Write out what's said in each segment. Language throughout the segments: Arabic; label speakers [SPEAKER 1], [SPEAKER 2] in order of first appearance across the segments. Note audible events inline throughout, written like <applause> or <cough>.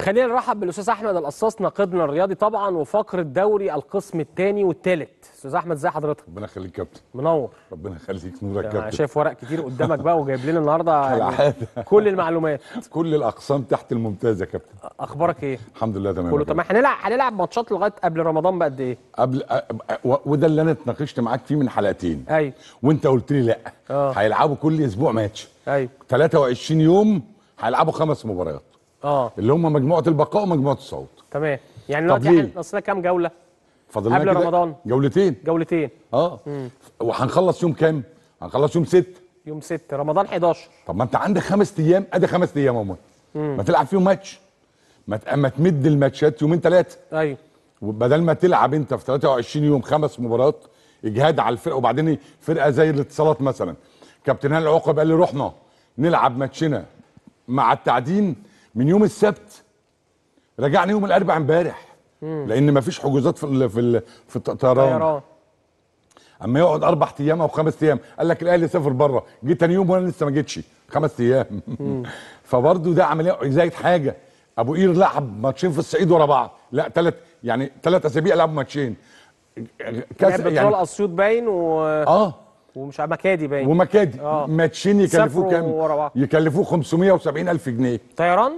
[SPEAKER 1] خلينا نرحب بالاستاذ احمد القصاص ناقدنا الرياضي طبعا وفقره الدوري القسم الثاني والثالث استاذ احمد ازي حضرتك ربنا يخليك يا كابتن منور ربنا يخليك نورك يا كابتن انا شايف ورق كتير قدامك بقى وجايب لنا النهارده <laughs> يعني كل المعلومات <laughs> كل الاقسام تحت الممتاز يا كابتن اخبارك ايه الحمد لله تمام كله تمام هنلعب هنلعب ماتشات لغايه قبل رمضان بقد ايه قبل وده اللي انا اتناقشت معاك فيه من حلقتين ايوه وانت قلت لي لا آه. هيلعبوا كل اسبوع ماتش ايوه 23 يوم هيلعبوا خمس مباريات اه اللي هم مجموعه البقاء ومجموعه الصعود تمام يعني دلوقتي اصل كام جوله فاضل قبل رمضان جولتين جولتين اه وهنخلص يوم كام هنخلص يوم 6 يوم 6 رمضان 11 طب ما انت عندك خمس ايام ادي خمس ايام يا ما تلعب فيهم ماتش ما تمد الماتشات يومين ثلاثه ايوه وبدل ما تلعب انت في 23 يوم خمس مباريات اجهاد على الفرقه وبعدين فرقه زي الاتصالات مثلا كابتن هاني العقب قال لي رحنا نلعب ماتشنا مع التعدين من يوم السبت رجعنا يوم الاربعاء امبارح لان مفيش حجوزات في في ال في الطيران اما يقعد اربع ايام او خمس ايام قال لك الاهلي سافر بره جه ثاني يوم وانا لسه ما جيتش خمس ايام <laughs> فبرضه ده عمليه زايد حاجه ابو قير لعب ماتشين في الصعيد ورا بعض لا ثلاث يعني ثلاث اسابيع لعبوا ماتشين كاس يعني بترول اسيوط باين و اه ومش مكادي باين ومكادي آه. ماتشين يكلفوه كام؟ يكلفوه 570 الف جنيه طيران؟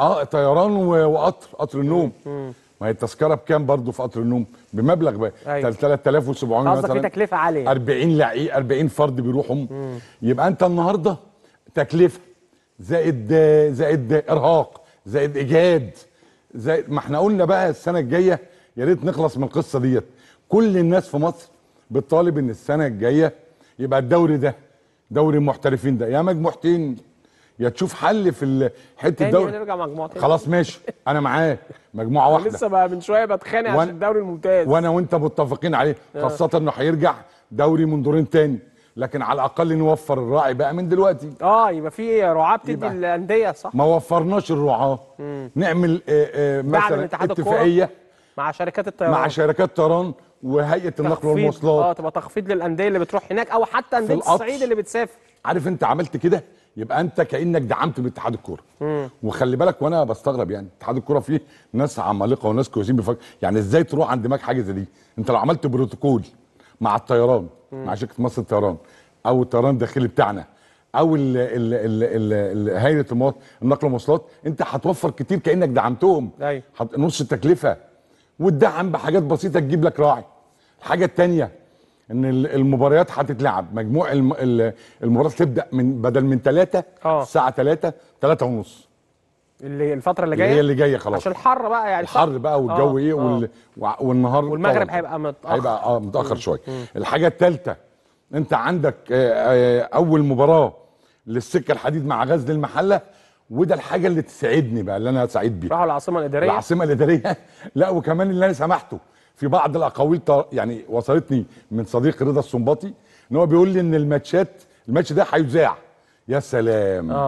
[SPEAKER 1] اه طيران وقطر قطر النوم ما هي التذكره بكام برضه في قطر النوم بمبلغ بقى أيوة. 3700 مثلا قصدك تكلفه عاليه 40 لعيب 40 فرد بيروحوا يبقى انت النهارده تكلفه زائد زائد ارهاق زائد اجهاد زائد ما احنا قلنا بقى السنه الجايه يا ريت نخلص من القصه ديت كل الناس في مصر بتطالب ان السنه الجايه يبقى الدوري ده دوري المحترفين ده يا مجموعتين يا تشوف حل في حته الدوري نرجع مجموعتين خلاص ماشي انا معاك مجموعه واحده لسه بقى من شويه بتخانق عشان الدوري الممتاز وانا وانت متفقين عليه آه. خاصه انه هيرجع دوري من دورين تاني لكن على الاقل نوفر الراعي بقى من دلوقتي اه يبقى في رعاه بتدي الانديه صح ما وفرناش الرعاه نعمل آآ آه، آآ آه، مثلا اتفاقيه مع شركات الطيران مع شركات طيران وهيئه النقل والمواصلات اه تبقى تخفيض للانديه اللي بتروح هناك او حتى انديه الصعيد اللي بتسافر عارف انت عملت كده يبقى انت كانك دعمت باتحاد الكوره وخلي بالك وانا بستغرب يعني اتحاد الكوره فيه ناس عمالقه وناس كويسين بفكر يعني ازاي تروح عند دماغ حاجه زي دي انت لو عملت بروتوكول مع الطيران مع شركه مصر الطيران او الطيران الداخلي بتاعنا او ال ال ال ال هيئه النقل والمواصلات انت هتوفر كتير كانك دعمتهم أيوة. نص التكلفه وتدعم بحاجات بسيطه تجيب لك راعي الحاجه الثانيه ان المباريات هتتلعب مجموع المباريات تبدا من بدل من 3 آه. الساعه 3 3 ونص اللي الفتره اللي جايه اللي هي اللي جايه خلاص عشان الحر بقى يعني الحر بقى والجو آه. ايه وال... آه. والنهار والمغرب هيبقى متاخر هيبقى اه متاخر شويه الحاجه الثالثه انت عندك آه، آه، اول مباراه للسكه الحديد مع غزل المحله وده الحاجه اللي تسعدني بقى اللي انا سعيد بيها راحوا العاصمه الاداريه العاصمه الاداريه <laughs> لا وكمان اللي انا سمحته في بعض الاقاويل يعني وصلتني من صديق رضا السنباطي ان هو بيقول لي ان الماتشات الماتش ده هيذاع يا سلام آه.